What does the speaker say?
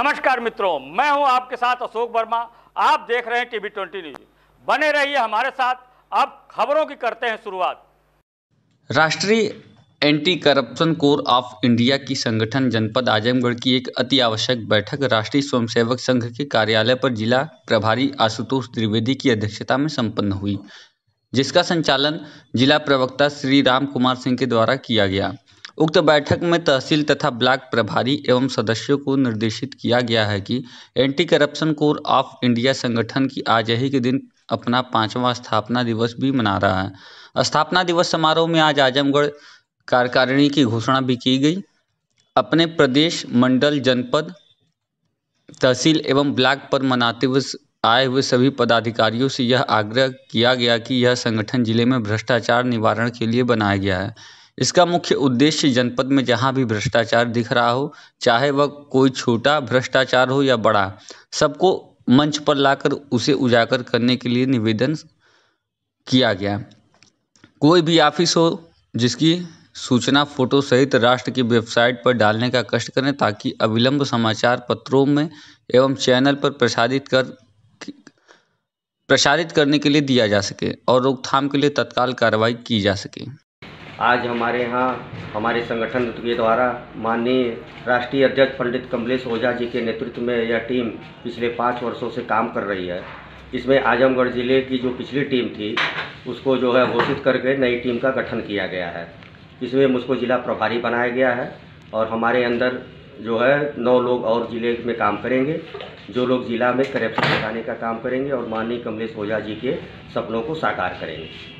नमस्कार मित्रों मैं हूं आपके साथ अशोक वर्मा आप देख रहे हैं टीवी ट्वेंटी न्यूज बने रहिए हमारे साथ अब खबरों की करते हैं शुरुआत राष्ट्रीय anti corruption corps of India की संगठन जनपद आजमगढ़ की एक अति आवश्यक बैठक राष्ट्रीय स्वयंसेवक संघ के कार्यालय पर जिला प्रभारी आशुतोष त्रिवेदी की अध्यक्षता में संपन्न हुई जिसका संचालन जिला प्रवक्ता श्री राम कुमार सिंह के द्वारा किया गया उक्त बैठक में तहसील तथा ब्लॉक प्रभारी एवं सदस्यों को निर्देशित किया गया है कि anti corruption corps of India संगठन की आज ही के दिन अपना पांचवा स्थापना दिवस भी मना रहा है स्थापना दिवस समारोह में आज आजमगढ़ कार्यकारिणी की घोषणा भी की गई अपने प्रदेश मंडल जनपद तहसील एवं ब्लॉक पर मनाते हुए आए हुए सभी पदाधिकारियों से यह आग्रह किया गया कि यह संगठन जिले में भ्रष्टाचार निवारण के लिए बनाया गया है इसका मुख्य उद्देश्य जनपद में जहाँ भी भ्रष्टाचार दिख रहा हो चाहे वह कोई छोटा भ्रष्टाचार हो या बड़ा सबको मंच पर लाकर उसे उजागर करने के लिए निवेदन किया गया कोई भी ऑफिस हो जिसकी सूचना फोटो सहित राष्ट्र की वेबसाइट पर डालने का कष्ट करें ताकि अविलंब समाचार पत्रों में एवं चैनल पर प्रसारित कर प्रसारित करने के लिए दिया जा सके और रोकथाम के लिए तत्काल कार्रवाई की जा सके आज हमारे यहाँ हमारे संगठन के द्वारा माननीय राष्ट्रीय अध्यक्ष पंडित कमलेश ओझा जी के नेतृत्व में यह टीम पिछले पाँच वर्षों से काम कर रही है इसमें आजमगढ़ ज़िले की जो पिछली टीम थी उसको जो है घोषित करके नई टीम का गठन किया गया है इसमें मुझको ज़िला प्रभारी बनाया गया है और हमारे अंदर जो है नौ लोग और ज़िले में काम करेंगे जो लोग ज़िला में करप्शन हटाने का काम करेंगे और माननीय कमलेश ओझा जी के सपनों को साकार करेंगे